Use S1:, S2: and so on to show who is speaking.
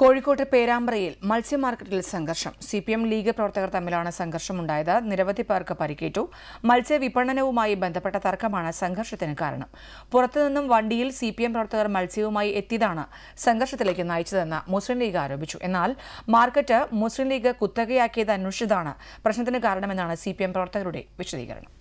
S1: കോഴിക്കോട്ടെ പേരാമ്പ്രയിൽ മത്സ്യ മാർക്കറ്റിൽ സംഘർഷം സി പി എം ലീഗ് പ്രവർത്തകർ തമ്മിലാണ് സംഘർഷമുണ്ടായത് നിരവധി പേർക്ക് പരിക്കേറ്റു മത്സ്യ വിപണനവുമായി ബന്ധപ്പെട്ട തർക്കമാണ് സംഘർഷത്തിന് കാരണം പുറത്തുനിന്നും വണ്ടിയിൽ സി പി എം പ്രവർത്തകർ മത്സ്യവുമായി എത്തിയതാണ് സംഘർഷത്തിലേക്ക് നയിച്ചതെന്ന് മുസ്ലിം ലീഗ് ആരോപിച്ചു എന്നാൽ മാർക്കറ്റ് മുസ്ലിം ലീഗ് കുത്തകയാക്കിയത് അന്വേഷിച്ചതാണ് പ്രശ്നത്തിന് കാരണമെന്നാണ് സി പി എം പ്രവർത്തകരുടെ വിശദീകരണം